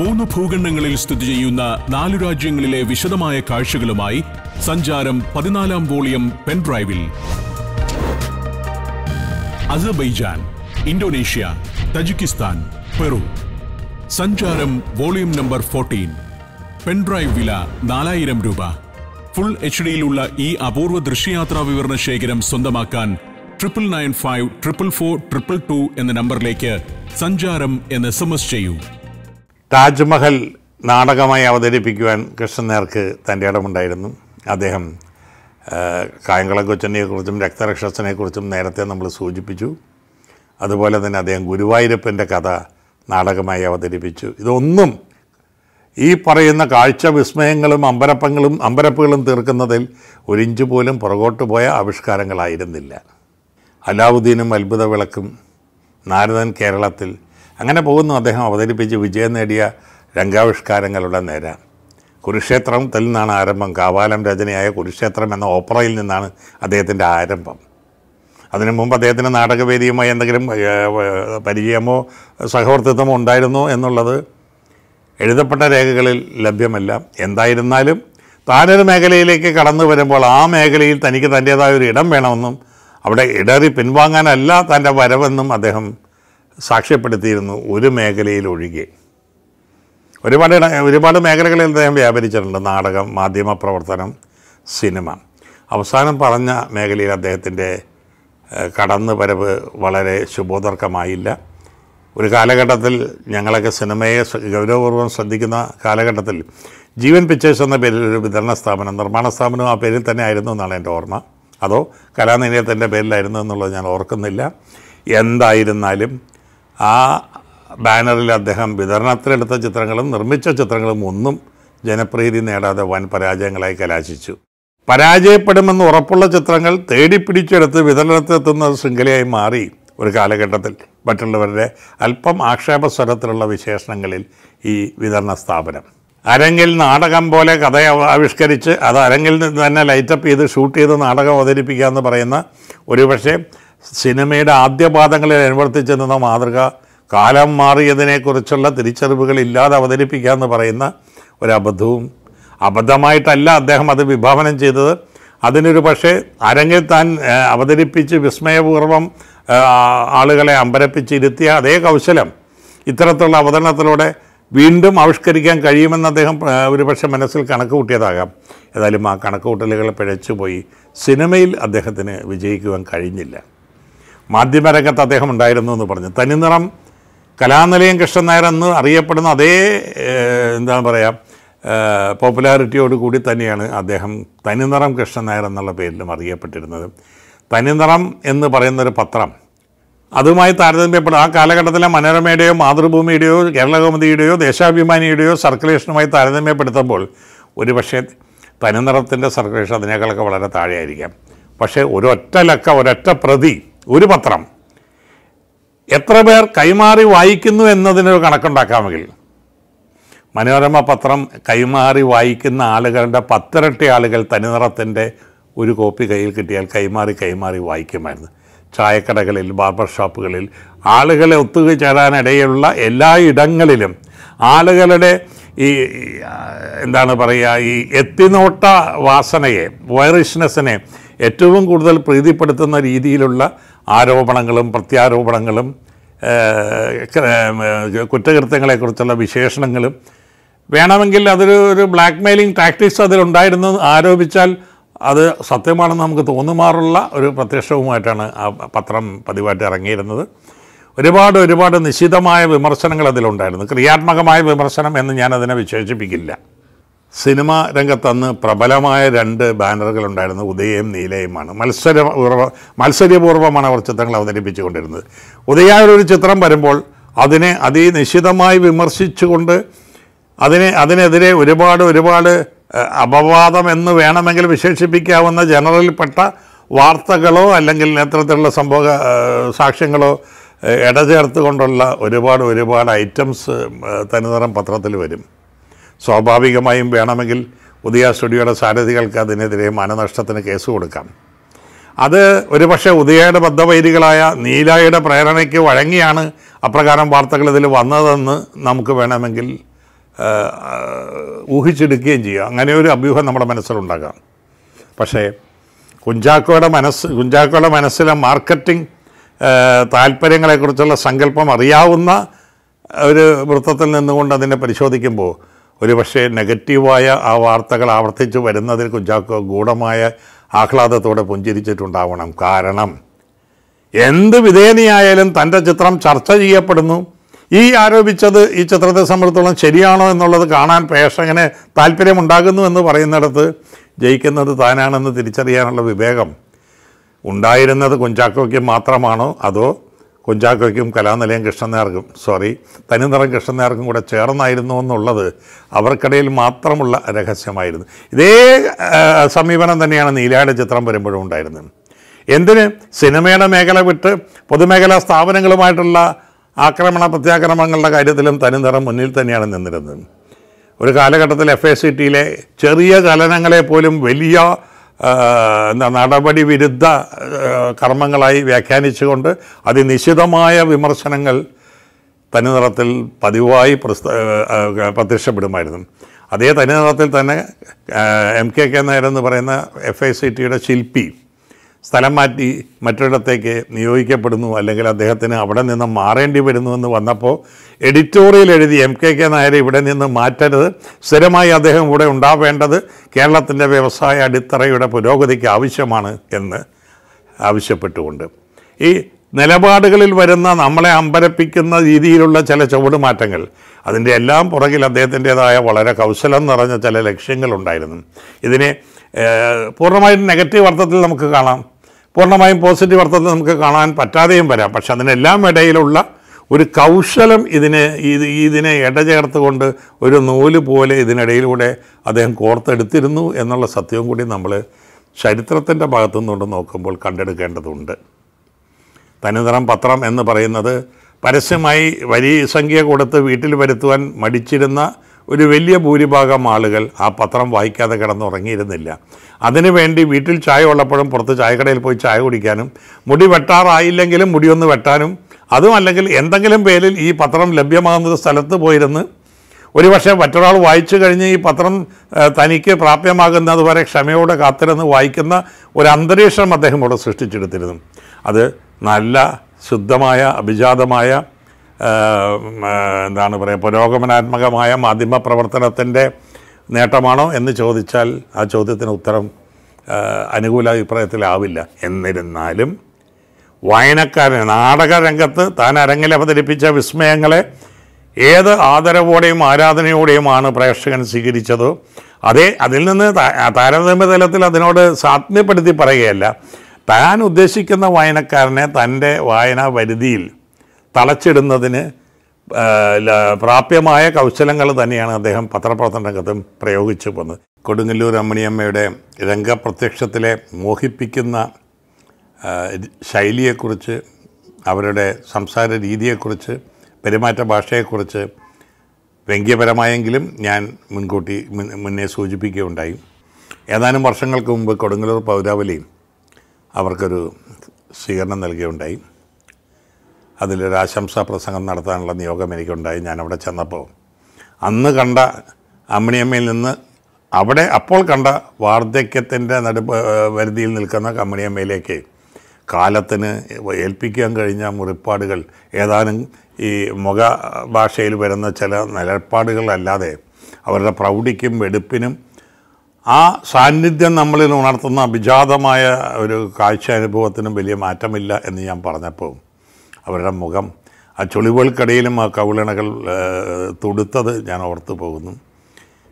മൂന്ന് ഭൂഖണ്ഡങ്ങളിൽ സ്ഥിതി ചെയ്യുന്ന നാലു രാജ്യങ്ങളിലെ വിശദമായ കാഴ്ചകളുമായി സഞ്ചാരം പതിനാലാം വോളിയം പെൻഡ്രൈവിൽ Azerbaijan Indonesia Tajikistan Peru Sancharam volume number fourteen pendrive വില നാലായിരം രൂപ ഫുൾ എച്ച് ഡിയിലുള്ള ഈ അപൂർവ ദൃശ്യയാത്രാ വിവരണ ശേഖരം സ്വന്തമാക്കാൻ triple nine five triple four triple two എന്ന നമ്പറിലേക്ക് സഞ്ചാരം എന്ന് എസ് എം എസ് ചെയ്യൂ താജ്മഹൽ നാടകമായി അവതരിപ്പിക്കുവാൻ കൃഷ്ണൻ നേർക്ക് തൻ്റെ ഇടമുണ്ടായിരുന്നു അദ്ദേഹം കായംകുള കൊച്ചനെക്കുറിച്ചും രക്തരക്ഷസനെക്കുറിച്ചും നേരത്തെ നമ്മൾ സൂചിപ്പിച്ചു അതുപോലെ തന്നെ അദ്ദേഹം ഗുരുവായൂരപ്പൻ്റെ കഥ നാടകമായി അവതരിപ്പിച്ചു ഇതൊന്നും ഈ പറയുന്ന കാഴ്ച വിസ്മയങ്ങളും അമ്പരപ്പങ്ങളും അമ്പരപ്പുകളും തീർക്കുന്നതിൽ ഒരിഞ്ച് പോലും പുറകോട്ട് പോയ ആവിഷ്കാരങ്ങളായിരുന്നില്ല അലാവുദ്ദീനും അത്ഭുത വിളക്കും നാരദൻ കേരളത്തിൽ അങ്ങനെ പോകുന്നു അദ്ദേഹം അവതരിപ്പിച്ച് വിജയം നേടിയ രംഗാവിഷ്കാരങ്ങളുടെ നേര കുരുക്ഷേത്രത്തിൽ നിന്നാണ് ആരംഭം കാവാലം രചനയായ കുരുക്ഷേത്രം എന്ന ഓപ്പറയിൽ നിന്നാണ് അദ്ദേഹത്തിൻ്റെ ആരംഭം അതിനു മുമ്പ് അദ്ദേഹത്തിന് നാടകവേദിയുമായി എന്തെങ്കിലും പരിചയമോ സഹവർത്തിത്വമോ ഉണ്ടായിരുന്നോ എന്നുള്ളത് എഴുതപ്പെട്ട രേഖകളിൽ ലഭ്യമല്ല എന്തായിരുന്നാലും താനൊരു മേഖലയിലേക്ക് കടന്നു വരുമ്പോൾ ആ മേഖലയിൽ തനിക്ക് തൻ്റേതായ ഒരു ഇടം വേണമെന്നും അവിടെ ഇടറി പിൻവാങ്ങാനല്ല തൻ്റെ വരവെന്നും അദ്ദേഹം സാക്ഷ്യപ്പെടുത്തിയിരുന്നു ഒരു മേഖലയിലൊഴികെ ഒരുപാട് ഒരുപാട് മേഖലകളിൽ അദ്ദേഹം വ്യാപരിച്ചിട്ടുണ്ട് നാടകം മാധ്യമപ്രവർത്തനം സിനിമ അവസാനം പറഞ്ഞ മേഖലയിൽ അദ്ദേഹത്തിൻ്റെ കടന്നു വരവ് വളരെ ശുഭോദർക്കമായില്ല ഒരു കാലഘട്ടത്തിൽ ഞങ്ങളൊക്കെ സിനിമയെ ഗൗരവപൂർവ്വം ശ്രദ്ധിക്കുന്ന കാലഘട്ടത്തിൽ ജീവൻ പിക്ചേഴ്സ് എന്ന പേരിൽ ഒരു വിതരണ സ്ഥാപനം നിർമ്മാണ സ്ഥാപനം ആ പേരിൽ തന്നെ ആയിരുന്നു എന്നാണ് എൻ്റെ ഓർമ്മ അതോ കലാനിലയത്തിൻ്റെ പേരിലായിരുന്നു എന്നുള്ളത് ഞാൻ ഓർക്കുന്നില്ല എന്തായിരുന്നാലും ആ ബാനറിൽ അദ്ദേഹം വിതരണത്തിലെടുത്ത ചിത്രങ്ങളും നിർമ്മിച്ച ചിത്രങ്ങളും ഒന്നും ജനപ്രീതി നേടാതെ വൻ പരാജയങ്ങളായി കലാശിച്ചു പരാജയപ്പെടുമെന്ന് ഉറപ്പുള്ള ചിത്രങ്ങൾ പിടിച്ചെടുത്ത് വിതരണത്തിലെത്തുന്ന ശൃംഖലയായി മാറി ഒരു കാലഘട്ടത്തിൽ മറ്റുള്ളവരുടെ അല്പം ആക്ഷേപസ്വരത്തിലുള്ള വിശേഷണങ്ങളിൽ ഈ വിതരണ സ്ഥാപനം അരങ്ങിൽ നാടകം പോലെ കഥ ആവിഷ്കരിച്ച് അത് അരങ്ങിൽ നിന്ന് തന്നെ ലൈറ്റപ്പ് ചെയ്ത് ഷൂട്ട് ചെയ്ത് നാടകം അവതരിപ്പിക്കുക എന്ന് പറയുന്ന ഒരുപക്ഷെ സിനിമയുടെ ആദ്യ പാദങ്ങളിൽ അനുവർത്തിച്ചെന്ന മാതൃക കാലം മാറിയതിനെക്കുറിച്ചുള്ള തിരിച്ചറിവുകൾ ഇല്ലാതെ അവതരിപ്പിക്കുക എന്ന് പറയുന്ന ഒരബദ്ധവും അബദ്ധമായിട്ടല്ല അദ്ദേഹം അത് വിഭാവനം ചെയ്തത് അതിനൊരു പക്ഷേ അരങ്ങിൽ താൻ അവതരിപ്പിച്ച് വിസ്മയപൂർവ്വം ആളുകളെ അമ്പരപ്പിച്ചിരുത്തിയ അതേ കൗശലം ഇത്തരത്തിലുള്ള അവതരണത്തിലൂടെ വീണ്ടും ആവിഷ്കരിക്കാൻ കഴിയുമെന്ന് അദ്ദേഹം ഒരുപക്ഷെ മനസ്സിൽ കണക്ക് കൂട്ടിയതാകാം ഏതായാലും ആ കണക്കുകൂട്ടലുകൾ പിഴച്ചുപോയി സിനിമയിൽ അദ്ദേഹത്തിന് വിജയിക്കുവാൻ കഴിഞ്ഞില്ല മാധ്യമരംഗത്ത് അദ്ദേഹം ഉണ്ടായിരുന്നു എന്ന് പറഞ്ഞു തനിനിറം കലാനിലയം കൃഷ്ണൻ നായർ എന്ന് അറിയപ്പെടുന്ന അതേ എന്താണ് പറയുക പോപ്പുലാരിറ്റിയോട് കൂടി തന്നെയാണ് അദ്ദേഹം തനിനിറം കൃഷ്ണൻ നായർ എന്നുള്ള പേരിലും അറിയപ്പെട്ടിരുന്നത് തനിനിറം എന്ന് പറയുന്നൊരു പത്രം അതുമായി താരതമ്യപ്പെടും ആ കാലഘട്ടത്തിലെ മനോരമയുടെയോ മാതൃഭൂമിയുടെയോ കേരളകൗമുദിയുടെയോ ദേശാഭിമാനിയുടെയോ സർക്കുലേഷനുമായി താരതമ്യപ്പെടുത്തുമ്പോൾ ഒരുപക്ഷെ തനിനിറത്തിൻ്റെ സർക്കുലേഷൻ അതിനേക്കാളൊക്കെ വളരെ താഴെയായിരിക്കാം പക്ഷേ ഒരൊറ്റ ലക്ക ഒരൊറ്റ പ്രതി ഒരു പത്രം എത്ര പേർ കൈമാറി വായിക്കുന്നു എന്നതിനൊരു കണക്കുണ്ടാക്കാമെങ്കിൽ മനോരമ പത്രം കൈമാറി വായിക്കുന്ന ആളുകളുടെ പത്തിരട്ടി ആളുകൾ തനിനിറത്തിൻ്റെ ഒരു കോപ്പി കയ്യിൽ കിട്ടിയാൽ കൈമാറി കൈമാറി വായിക്കുമായിരുന്നു ചായക്കടകളിൽ ബാർബർ ഷോപ്പുകളിൽ ആളുകളെ ഒത്തുചേരാനിടയുള്ള എല്ലാ ഇടങ്ങളിലും ആളുകളുടെ ഈ എന്താണ് പറയുക ഈ എത്തിനോട്ട വാസനയെ വൈറിഷ്നെസ്സിനെ ഏറ്റവും കൂടുതൽ പ്രീതിപ്പെടുത്തുന്ന രീതിയിലുള്ള ആരോപണങ്ങളും പ്രത്യാരോപണങ്ങളും കുറ്റകൃത്യങ്ങളെക്കുറിച്ചുള്ള വിശേഷണങ്ങളും വേണമെങ്കിൽ അതൊരു ഒരു ബ്ലാക്ക് മെയിലിംഗ് ടാക്ടിക്സ് അതിലുണ്ടായിരുന്നു ആരോപിച്ചാൽ അത് സത്യമാണെന്ന് നമുക്ക് തോന്നുമാറുള്ള ഒരു പ്രത്യക്ഷവുമായിട്ടാണ് ആ പത്രം പതിവായിട്ട് ഇറങ്ങിയിരുന്നത് ഒരുപാട് ഒരുപാട് നിശിതമായ വിമർശനങ്ങൾ അതിലുണ്ടായിരുന്നു ക്രിയാത്മകമായ വിമർശനം എന്ന് ഞാനതിനെ വിശേഷിപ്പിക്കില്ല സിനിമ രംഗത്തന്ന് പ്രബലമായ രണ്ട് ബാനറുകൾ ഉണ്ടായിരുന്നു ഉദയയും നീലയുമാണ് മത്സര മത്സര്യപൂർവ്വമാണ് അവർ ചിത്രങ്ങൾ അവതരിപ്പിച്ചുകൊണ്ടിരുന്നത് ഉദയായൊരു ചിത്രം വരുമ്പോൾ അതിനെ അതിനിശിതമായി വിമർശിച്ചുകൊണ്ട് അതിനെ അതിനെതിരെ ഒരുപാട് ഒരുപാട് അപവാദം എന്ന് വേണമെങ്കിൽ വിശേഷിപ്പിക്കാവുന്ന ജനറലിൽപ്പെട്ട വാർത്തകളോ അല്ലെങ്കിൽ നേതൃത്വത്തിലുള്ള സംഭവ സാക്ഷ്യങ്ങളോ ഇടചേർത്തുകൊണ്ടുള്ള ഒരുപാട് ഒരുപാട് ഐറ്റംസ് തനിതരം പത്രത്തിൽ വരും സ്വാഭാവികമായും വേണമെങ്കിൽ ഉദയ സ്റ്റുഡിയോയുടെ സാരഥികൾക്ക് അതിനെതിരെ മാനനഷ്ടത്തിന് കേസ് കൊടുക്കാം അത് ഒരുപക്ഷെ ഉദയയുടെ ബദ്ധവൈരികളായ നീലായുടെ പ്രേരണയ്ക്ക് വഴങ്ങിയാണ് അപ്രകാരം വാർത്തകൾ ഇതിൽ വന്നതെന്ന് നമുക്ക് വേണമെങ്കിൽ ഊഹിച്ചെടുക്കുകയും ചെയ്യാം അങ്ങനെ ഒരു അഭ്യൂഹം നമ്മുടെ മനസ്സിലുണ്ടാകാം പക്ഷേ കുഞ്ചാക്കോയുടെ മനസ്സ് കുഞ്ചാക്കോയുടെ മനസ്സിലെ മാർക്കറ്റിംഗ് താല്പര്യങ്ങളെക്കുറിച്ചുള്ള സങ്കല്പം അറിയാവുന്ന ഒരു വൃത്തത്തിൽ നിന്നുകൊണ്ട് അതിനെ പരിശോധിക്കുമ്പോൾ ഒരു പക്ഷേ നെഗറ്റീവായ ആ വാർത്തകൾ ആവർത്തിച്ച് വരുന്നതിൽ കുഞ്ചാക്കോ ഗൂഢമായ ആഹ്ലാദത്തോടെ പുഞ്ചിരിച്ചിട്ടുണ്ടാവണം കാരണം എന്ത് വിധേയനയായാലും തൻ്റെ ചിത്രം ചർച്ച ചെയ്യപ്പെടുന്നു ഈ ആരോപിച്ചത് ഈ ചിത്രത്തെ സംബന്ധിച്ചോളം ശരിയാണോ എന്നുള്ളത് കാണാൻ പ്രേക്ഷകന് താല്പര്യമുണ്ടാകുന്നു എന്ന് പറയുന്നിടത്ത് ജയിക്കുന്നത് താനാണെന്ന് തിരിച്ചറിയാനുള്ള വിവേകം ഉണ്ടായിരുന്നത് കുഞ്ചാക്കോയ്ക്ക് മാത്രമാണോ അതോ കുഞ്ചാക്കോയ്ക്കും കലാനിലയം കൃഷ്ണനാർക്കും സോറി തനിനിറം കൃഷ്ണനാർക്കും കൂടെ ചേർന്നായിരുന്നു എന്നുള്ളത് അവർക്കിടയിൽ മാത്രമുള്ള രഹസ്യമായിരുന്നു ഇതേ സമീപനം തന്നെയാണ് നീലയുടെ ചിത്രം വരുമ്പോഴും ഉണ്ടായിരുന്നത് എന്തിന് സിനിമയുടെ മേഖല വിട്ട് പൊതുമേഖലാ സ്ഥാപനങ്ങളുമായിട്ടുള്ള ആക്രമണ പ്രത്യാക്രമണങ്ങളുടെ കാര്യത്തിലും തനിനിറം മുന്നിൽ തന്നെയാണ് നിന്നിരുന്നത് ഒരു കാലഘട്ടത്തിൽ എഫ് എ സി ടിയിലെ ചെറിയ ചലനങ്ങളെ പോലും വലിയ നടപടി വിരുദ്ധ കർമ്മങ്ങളായി വ്യാഖ്യാനിച്ചുകൊണ്ട് അതിനിശിതമായ വിമർശനങ്ങൾ തനിനിറത്തിൽ പതിവായി പ്രസ്ത പ്രത്യക്ഷപ്പെടുമായിരുന്നു അതേ തനിനിറത്തിൽ തന്നെ എം കെ കെ നായർ എന്ന് പറയുന്ന എഫ് ഐ സി ടിയുടെ ശില്പി സ്ഥലം മാറ്റി മറ്റൊരിടത്തേക്ക് നിയോഗിക്കപ്പെടുന്നു അല്ലെങ്കിൽ അദ്ദേഹത്തിന് അവിടെ നിന്ന് മാറേണ്ടി വരുന്നു എന്ന് വന്നപ്പോൾ എഡിറ്റോറിയൽ എഴുതി എം കെ കെ നായരെ ഇവിടെ നിന്ന് മാറ്റരുത് സ്ഥിരമായി അദ്ദേഹം ഇവിടെ ഉണ്ടാവേണ്ടത് കേരളത്തിൻ്റെ വ്യവസായ അടിത്തറയുടെ പുരോഗതിക്ക് ആവശ്യമാണ് എന്ന് ആവശ്യപ്പെട്ടുകൊണ്ട് ഈ നിലപാടുകളിൽ വരുന്ന നമ്മളെ അമ്പരപ്പിക്കുന്ന രീതിയിലുള്ള ചില മാറ്റങ്ങൾ അതിൻ്റെ എല്ലാം പുറകിൽ അദ്ദേഹത്തിൻ്റേതായ വളരെ കൗശലം നിറഞ്ഞ ചില ലക്ഷ്യങ്ങളുണ്ടായിരുന്നു ഇതിനെ പൂർണ്ണമായിട്ടും നെഗറ്റീവ് അർത്ഥത്തിൽ നമുക്ക് കാണാം പൂർണ്ണമായും പോസിറ്റീവ് അർത്ഥത്തിൽ നമുക്ക് കാണാൻ പറ്റാതെയും വരാം പക്ഷെ അതിനെല്ലാം ഇടയിലുള്ള ഒരു കൗശലം ഇതിനെ ഇത് ഇതിനെ ഇടചേർത്തുകൊണ്ട് ഒരു നൂല് പോലെ ഇതിനിടയിലൂടെ അദ്ദേഹം കോർത്തെടുത്തിരുന്നു എന്നുള്ള സത്യവും കൂടി നമ്മൾ ചരിത്രത്തിൻ്റെ ഭാഗത്തു നിന്നുകൊണ്ട് നോക്കുമ്പോൾ കണ്ടെടുക്കേണ്ടതുണ്ട് തനിതരം പത്രം എന്ന് പറയുന്നത് പരസ്യമായി വലിയ സംഖ്യ കൊടുത്ത് വീട്ടിൽ വരുത്തുവാൻ മടിച്ചിരുന്ന ഒരു വലിയ ഭൂരിഭാഗം ആളുകൾ ആ പത്രം വായിക്കാതെ കിടന്നുറങ്ങിയിരുന്നില്ല അതിനുവേണ്ടി വീട്ടിൽ ചായ ഉള്ളപ്പോഴും പുറത്ത് ചായക്കടയിൽ പോയി ചായ കുടിക്കാനും മുടി വെട്ടാറായില്ലെങ്കിലും മുടിയൊന്ന് വെട്ടാനും അതും അല്ലെങ്കിൽ എന്തെങ്കിലും പേരിൽ ഈ പത്രം ലഭ്യമാകുന്ന സ്ഥലത്ത് പോയിരുന്ന് പക്ഷേ മറ്റൊരാൾ വായിച്ചു കഴിഞ്ഞ് ഈ പത്രം തനിക്ക് പ്രാപ്യമാകുന്നത് വരെ ക്ഷമയോടെ കാത്തിരുന്ന് വായിക്കുന്ന ഒരു അന്തരീക്ഷം അദ്ദേഹം അവിടെ സൃഷ്ടിച്ചെടുത്തിരുന്നു അത് നല്ല ശുദ്ധമായ അഭിജാതമായ എന്താണ് പറയുക പുരോഗമനാത്മകമായ മാധ്യമ പ്രവർത്തനത്തിൻ്റെ നേട്ടമാണോ എന്ന് ചോദിച്ചാൽ ആ ചോദ്യത്തിന് ഉത്തരം അനുകൂല അഭിപ്രായത്തിലാവില്ല എന്നിരുന്നാലും വായനക്കാരൻ നാടകരംഗത്ത് താൻ അരങ്ങിൽ അവതരിപ്പിച്ച വിസ്മയങ്ങളെ ഏത് ആദരവോടെയും ആരാധനയോടെയുമാണ് പ്രേക്ഷകൻ സ്വീകരിച്ചതോ അതേ അതിൽ നിന്ന് താരതമ്യതലത്തിൽ അതിനോട് സാത്മ്യപ്പെടുത്തി പറയുകയല്ല താൻ ഉദ്ദേശിക്കുന്ന വായനക്കാരനെ തൻ്റെ വായനാ പരിധിയിൽ തളച്ചിടുന്നതിന് പ്രാപ്യമായ കൗശലങ്ങൾ തന്നെയാണ് അദ്ദേഹം പത്രപ്രവർത്തന രംഗത്തും പ്രയോഗിച്ചു പോകുന്നത് കൊടുങ്ങല്ലൂർ അമ്മണിയമ്മയുടെ രംഗപ്രത്യക്ഷത്തിലെ മോഹിപ്പിക്കുന്ന ശൈലിയെക്കുറിച്ച് അവരുടെ സംസാര രീതിയെക്കുറിച്ച് പെരുമാറ്റ ഭാഷയെക്കുറിച്ച് വ്യംഗ്യപരമായെങ്കിലും ഞാൻ മുൻകൂട്ടി മുന്നേ സൂചിപ്പിക്കുകയുണ്ടായി ഏതാനും വർഷങ്ങൾക്ക് മുമ്പ് കൊടുങ്ങല്ലൂർ പൗരാവലിയും അവർക്കൊരു സ്വീകരണം നൽകുകയുണ്ടായി അതിലൊരാശംസാ പ്രസംഗം നടത്താനുള്ള നിയോഗം എനിക്കുണ്ടായി ഞാൻ അവിടെ ചെന്നപ്പോൾ അന്ന് കണ്ട അമ്മിണിയമ്മയിൽ നിന്ന് അവിടെ അപ്പോൾ കണ്ട വാർദ്ധക്യത്തിൻ്റെ നടുപ്പ് വരുതിയിൽ നിൽക്കുന്ന കമ്മിണിയമ്മയിലേക്ക് കാലത്തിന് ഏൽപ്പിക്കാൻ കഴിഞ്ഞ മുറിപ്പാടുകൾ ഏതാനും ഈ മുഖ ഭാഷയിൽ വരുന്ന ചില നിലപ്പാടുകളല്ലാതെ അവരുടെ പ്രൗഢിക്കും വെടുപ്പിനും ആ സാന്നിധ്യം നമ്മളിൽ ഉണർത്തുന്ന അഭിജാതമായ ഒരു കാഴ്ച അനുഭവത്തിനും വലിയ മാറ്റമില്ല എന്ന് ഞാൻ പറഞ്ഞപ്പോൾ അവരുടെ മുഖം ആ ചുളിവുകൾക്കിടയിലും ആ കവിളിണകൾ തൊടുത്തത് ഞാൻ ഓർത്തു പോകുന്നു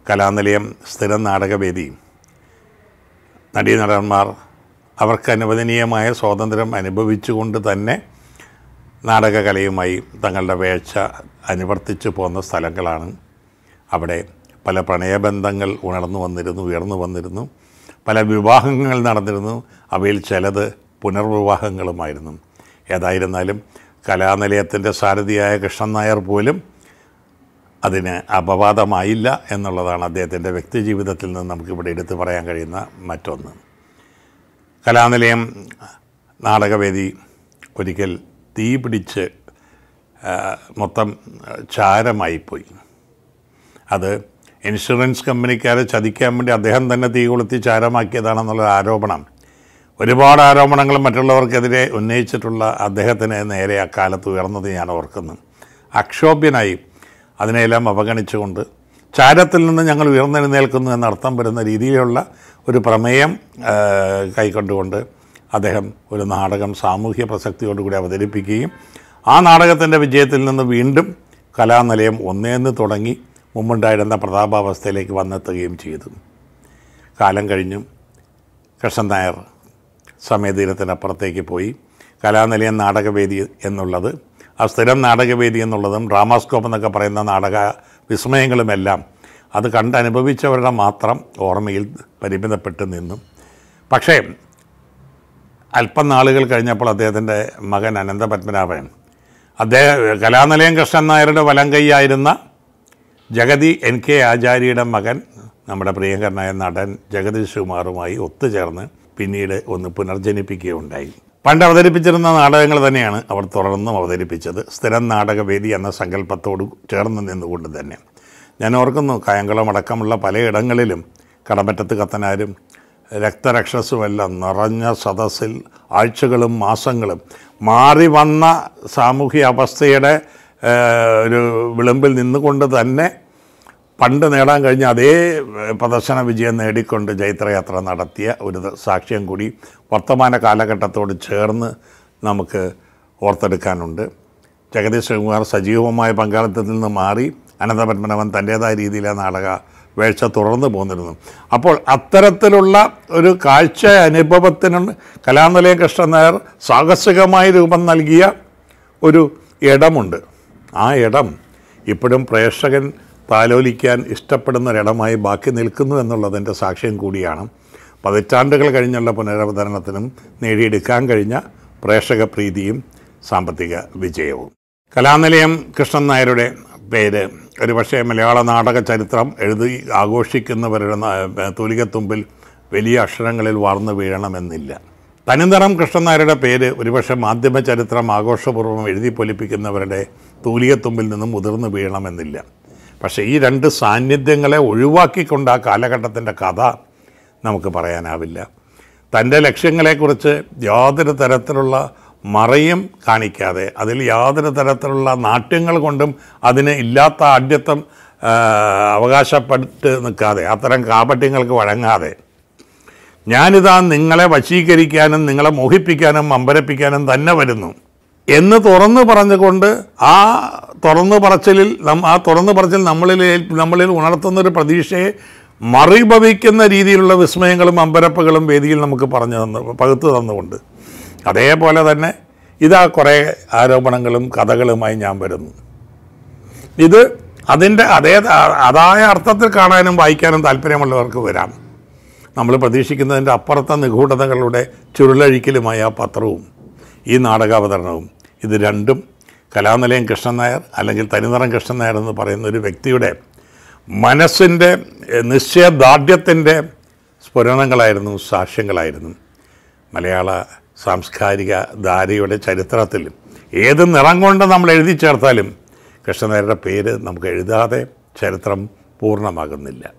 കലാനിലയം സ്ഥിരം നാടകവേദി നടന്മാർ അവർക്ക് അനുവദനീയമായ സ്വാതന്ത്ര്യം അനുഭവിച്ചുകൊണ്ട് തന്നെ നാടകകലയുമായി തങ്ങളുടെ വേഴ്ച അനുവർത്തിച്ചു പോകുന്ന സ്ഥലങ്ങളാണ് അവിടെ പല പ്രണയബന്ധങ്ങൾ ഉണർന്നു വന്നിരുന്നു ഉയർന്നു വന്നിരുന്നു പല വിവാഹങ്ങൾ നടന്നിരുന്നു അവയിൽ ചിലത് പുനർവിവാഹങ്ങളുമായിരുന്നു ഏതായിരുന്നാലും കലാനിലയത്തിൻ്റെ സാരഥിയായ കൃഷ്ണൻ നായർ പോലും അതിന് അപവാദമായില്ല എന്നുള്ളതാണ് അദ്ദേഹത്തിൻ്റെ വ്യക്തിജീവിതത്തിൽ നിന്ന് നമുക്കിവിടെ എടുത്തു പറയാൻ കഴിയുന്ന മറ്റൊന്ന് കലാനിലയം നാടകവേദി ഒരിക്കൽ തീ പിടിച്ച് മൊത്തം ചാരമായിപ്പോയി അത് ഇൻഷുറൻസ് കമ്പനിക്കാരെ ചതിക്കാൻ വേണ്ടി അദ്ദേഹം തന്നെ തീ കൊളുത്തി ചാരമാക്കിയതാണെന്നുള്ള ആരോപണം ഒരുപാട് ആരോപണങ്ങൾ മറ്റുള്ളവർക്കെതിരെ ഉന്നയിച്ചിട്ടുള്ള അദ്ദേഹത്തിന് നേരെ അക്കാലത്ത് ഉയർന്നത് ഞാൻ ഓർക്കുന്നു അക്ഷോഭ്യനായി അതിനെയെല്ലാം അവഗണിച്ചുകൊണ്ട് ചാരത്തിൽ നിന്ന് ഞങ്ങൾ ഉയർന്നെഴുന്നേൽക്കുന്നു എന്നർത്ഥം വരുന്ന രീതിയിലുള്ള ഒരു പ്രമേയം കൈക്കൊണ്ടുകൊണ്ട് അദ്ദേഹം ഒരു നാടകം സാമൂഹ്യ പ്രസക്തിയോടുകൂടി അവതരിപ്പിക്കുകയും ആ നാടകത്തിൻ്റെ വിജയത്തിൽ നിന്ന് വീണ്ടും കലാനിലയം ഒന്നേന്ന് തുടങ്ങി മുമ്പുണ്ടായിരുന്ന പ്രതാപാവസ്ഥയിലേക്ക് വന്നെത്തുകയും ചെയ്തു കാലം കഴിഞ്ഞും കൃഷ്ണൻ നായർ സമയതീരത്തിനപ്പുറത്തേക്ക് പോയി കലാനിലയം നാടകവേദി എന്നുള്ളത് ആ സ്ഥിരം നാടകവേദി എന്നുള്ളതും ഡ്രാമാസ്കോപ്പ് എന്നൊക്കെ പറയുന്ന നാടക വിസ്മയങ്ങളുമെല്ലാം അത് കണ്ടനുഭവിച്ചവരുടെ മാത്രം ഓർമ്മയിൽ പരിമിതപ്പെട്ട് നിന്നു പക്ഷേ അല്പം നാളുകൾ കഴിഞ്ഞപ്പോൾ അദ്ദേഹത്തിൻ്റെ മകൻ അനന്തപത്മനാഭൻ അദ്ദേഹം കലാനിലയം കൃഷ്ണൻ നായരുടെ വലം കൈയായിരുന്ന ജഗതി എൻ കെ ആചാര്യയുടെ മകൻ നമ്മുടെ പ്രിയങ്കരനായ നടൻ ജഗതി ശിവകുമാറുമായി ഒത്തുചേർന്ന് പിന്നീട് ഒന്ന് പുനർജനിപ്പിക്കുകയുണ്ടായി പണ്ട് അവതരിപ്പിച്ചിരുന്ന നാടകങ്ങൾ തന്നെയാണ് അവർ തുടർന്നും അവതരിപ്പിച്ചത് സ്ഥിരം നാടകവേദി എന്ന സങ്കല്പത്തോട് ചേർന്ന് നിന്നുകൊണ്ട് തന്നെ ഞാൻ ഓർക്കുന്നു കായംകുളം അടക്കമുള്ള പലയിടങ്ങളിലും കടമറ്റത്ത് കത്തനാരും രക്തരക്ഷസുമെല്ലാം നിറഞ്ഞ സദസ്സിൽ ആഴ്ചകളും മാസങ്ങളും മാറി വന്ന സാമൂഹ്യ അവസ്ഥയുടെ ഒരു വിളിമ്പിൽ നിന്നുകൊണ്ട് തന്നെ പണ്ട് നേടാൻ കഴിഞ്ഞ അതേ പ്രദർശന വിജയം നേടിക്കൊണ്ട് ജൈത്രയാത്ര നടത്തിയ ഒരു സാക്ഷ്യം കൂടി വർത്തമാന കാലഘട്ടത്തോട് ചേർന്ന് നമുക്ക് ഓർത്തെടുക്കാനുണ്ട് ജഗദീഷ് ശ്രീകുമാർ സജീവമായ പങ്കാളിത്തത്തിൽ നിന്ന് മാറി അനന്തപത്മനവൻ തൻ്റേതായ രീതിയിലെ നാടക വേഴ്ച തുടർന്ന് പോന്നിരുന്നു അപ്പോൾ അത്തരത്തിലുള്ള ഒരു കാഴ്ച അനുഭവത്തിന് കലാനിലയം കൃഷ്ണൻ നായർ സാഹസികമായ രൂപം നൽകിയ ഒരു ഇടമുണ്ട് ആ ഇടം ഇപ്പോഴും പ്രേക്ഷകൻ താലോലിക്കാൻ ഇഷ്ടപ്പെടുന്ന ഒരിടമായി ബാക്കി നിൽക്കുന്നു എന്നുള്ളതിൻ്റെ സാക്ഷ്യം കൂടിയാണ് പതിറ്റാണ്ടുകൾ കഴിഞ്ഞുള്ള പുനരവതരണത്തിനും നേടിയെടുക്കാൻ കഴിഞ്ഞ പ്രേക്ഷക പ്രീതിയും സാമ്പത്തിക വിജയവും കലാനിലയം കൃഷ്ണൻ നായരുടെ പേര് ഒരുപക്ഷെ മലയാള നാടക ചരിത്രം എഴുതി ആഘോഷിക്കുന്നവരുടെ തൂലികത്തുമ്പിൽ വലിയ അക്ഷരങ്ങളിൽ വാർന്നു വീഴണമെന്നില്ല തനിന്തറം കൃഷ്ണൻ നായരുടെ പേര് ഒരുപക്ഷെ മാധ്യമ ചരിത്രം ആഘോഷപൂർവ്വം എഴുതി പൊലിപ്പിക്കുന്നവരുടെ തൂലികത്തുമ്പിൽ നിന്നും മുതിർന്നു വീഴണമെന്നില്ല പക്ഷേ ഈ രണ്ട് സാന്നിധ്യങ്ങളെ ഒഴിവാക്കിക്കൊണ്ട് ആ കാലഘട്ടത്തിൻ്റെ കഥ നമുക്ക് പറയാനാവില്ല തൻ്റെ ലക്ഷ്യങ്ങളെക്കുറിച്ച് യാതൊരു തരത്തിലുള്ള മറയും കാണിക്കാതെ അതിൽ യാതൊരു തരത്തിലുള്ള നാട്യങ്ങൾ കൊണ്ടും അതിന് ഇല്ലാത്ത ആഢ്യത്വം അവകാശപ്പെട്ട് നിൽക്കാതെ അത്തരം കാപട്യങ്ങൾക്ക് വഴങ്ങാതെ ഞാനിതാ നിങ്ങളെ വശീകരിക്കാനും നിങ്ങളെ മോഹിപ്പിക്കാനും അമ്പരപ്പിക്കാനും തന്നെ വരുന്നു എന്ന് തുറന്ന് പറഞ്ഞുകൊണ്ട് ആ തുറന്നു പറച്ചിലിൽ ആ തുറന്ന് പറച്ചിൽ നമ്മളിൽ നമ്മളിൽ ഉണർത്തുന്ന ഒരു പ്രതീക്ഷയെ മറിഭവിക്കുന്ന രീതിയിലുള്ള വിസ്മയങ്ങളും അമ്പരപ്പുകളും വേദിയിൽ നമുക്ക് പറഞ്ഞു തന്നു പകുത്തു തന്നുകൊണ്ട് അതേപോലെ തന്നെ ഇതാ കുറേ ആരോപണങ്ങളും കഥകളുമായി ഞാൻ വരുന്നു ഇത് അതിൻ്റെ അതേ അതായ അർത്ഥത്തിൽ കാണാനും വായിക്കാനും താല്പര്യമുള്ളവർക്ക് വരാം നമ്മൾ പ്രതീക്ഷിക്കുന്നതിൻ്റെ അപ്പുറത്തെ നിഗൂഢതകളുടെ ചുരുളഴിക്കലുമായ ആ പത്രവും ഈ നാടകാവതരണവും ഇത് രണ്ടും കലാനിലയം കൃഷ്ണൻ നായർ അല്ലെങ്കിൽ തനിനിറം കൃഷ്ണൻ നായർ എന്ന് പറയുന്ന ഒരു വ്യക്തിയുടെ മനസ്സിൻ്റെ നിശ്ചയദാർഢ്യത്തിൻ്റെ സ്ഫുരണങ്ങളായിരുന്നു സാക്ഷ്യങ്ങളായിരുന്നു മലയാള സാംസ്കാരിക ധാരയുടെ ചരിത്രത്തിൽ ഏത് നിറം കൊണ്ട് നമ്മൾ എഴുതി ചേർത്താലും കൃഷ്ണനായരുടെ പേര് നമുക്ക് എഴുതാതെ ചരിത്രം പൂർണ്ണമാകുന്നില്ല